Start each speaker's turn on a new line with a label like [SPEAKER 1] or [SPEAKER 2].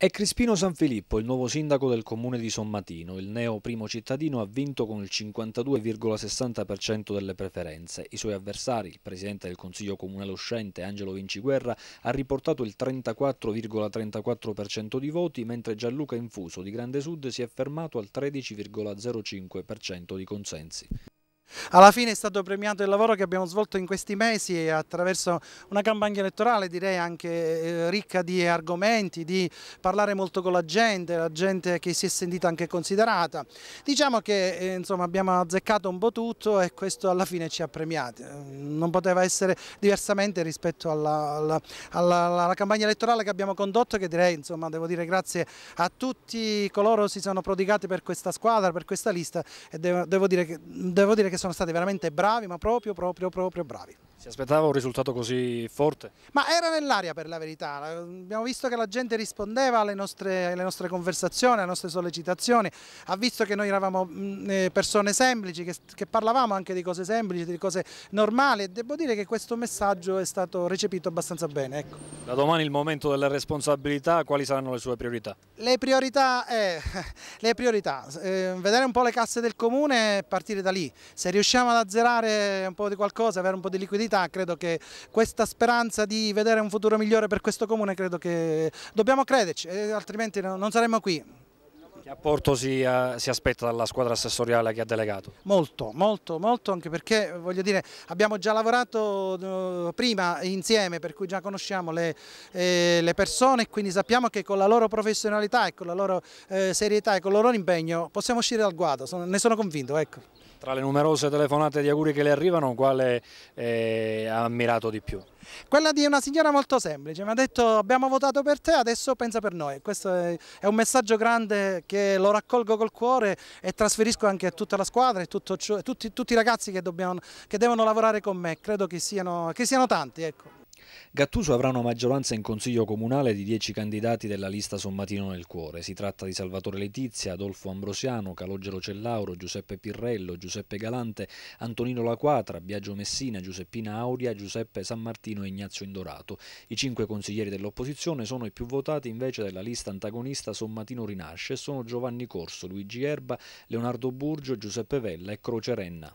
[SPEAKER 1] È Crispino Sanfilippo, il nuovo sindaco del comune di Sommatino. Il neo primo cittadino ha vinto con il 52,60% delle preferenze. I suoi avversari, il presidente del consiglio comunale uscente Angelo Vinciguerra, ha riportato il 34,34% ,34 di voti, mentre Gianluca Infuso di Grande Sud si è fermato al 13,05% di consensi.
[SPEAKER 2] Alla fine è stato premiato il lavoro che abbiamo svolto in questi mesi attraverso una campagna elettorale direi anche eh, ricca di argomenti, di parlare molto con la gente, la gente che si è sentita anche considerata. Diciamo che eh, insomma, abbiamo azzeccato un po' tutto e questo alla fine ci ha premiati. Non poteva essere diversamente rispetto alla, alla, alla, alla campagna elettorale che abbiamo condotto che direi, insomma, devo dire grazie a tutti coloro che si sono prodigati per questa squadra, per questa lista e devo, devo dire che, devo dire che sono stati veramente bravi, ma proprio, proprio, proprio bravi.
[SPEAKER 1] Si aspettava un risultato così forte?
[SPEAKER 2] Ma era nell'aria per la verità, abbiamo visto che la gente rispondeva alle nostre, alle nostre, conversazioni, alle nostre sollecitazioni, ha visto che noi eravamo mm, eh, persone semplici, che, che, parlavamo anche di cose semplici, di cose normali e devo dire che questo messaggio è stato recepito abbastanza bene. Ecco.
[SPEAKER 1] Da domani il momento della responsabilità, quali saranno le sue priorità?
[SPEAKER 2] Le priorità, eh, le priorità eh, vedere un po' le casse del comune e partire da lì, se se riusciamo ad azzerare un po' di qualcosa, avere un po' di liquidità, credo che questa speranza di vedere un futuro migliore per questo comune, credo che dobbiamo crederci, eh, altrimenti non saremmo qui.
[SPEAKER 1] Che apporto si, eh, si, aspetta dalla squadra assessoriale che ha delegato?
[SPEAKER 2] Molto, molto, molto, anche perché voglio dire abbiamo già lavorato eh, prima insieme, per cui già conosciamo le, eh, le persone e quindi sappiamo che con la loro professionalità e con la loro eh, serietà e con il loro impegno possiamo uscire dal guado, sono, ne sono convinto. Ecco.
[SPEAKER 1] Tra le numerose telefonate di auguri che le arrivano, quale eh, ha ammirato di più?
[SPEAKER 2] Quella di una signora molto semplice, mi ha detto abbiamo votato per te, adesso pensa per noi. Questo è un messaggio grande che lo raccolgo col cuore e trasferisco anche a tutta la squadra e tutto, tutti, tutti, i ragazzi che, dobbiamo, che, devono lavorare con me, credo che siano, che siano tanti. Ecco.
[SPEAKER 1] Gattuso avrà una maggioranza in consiglio comunale di 10 candidati della lista Sommatino nel cuore. Si tratta di Salvatore Letizia, Adolfo Ambrosiano, Calogero Cellauro, Giuseppe Pirrello, Giuseppe Galante, Antonino Laquatra, Biagio Messina, Giuseppina Auria, Giuseppe San Martino e Ignazio Indorato. I cinque consiglieri dell'opposizione sono i più votati invece della lista antagonista Sommatino Rinasce sono Giovanni Corso, Luigi Erba, Leonardo Burgio, Giuseppe Vella e Croce Renna.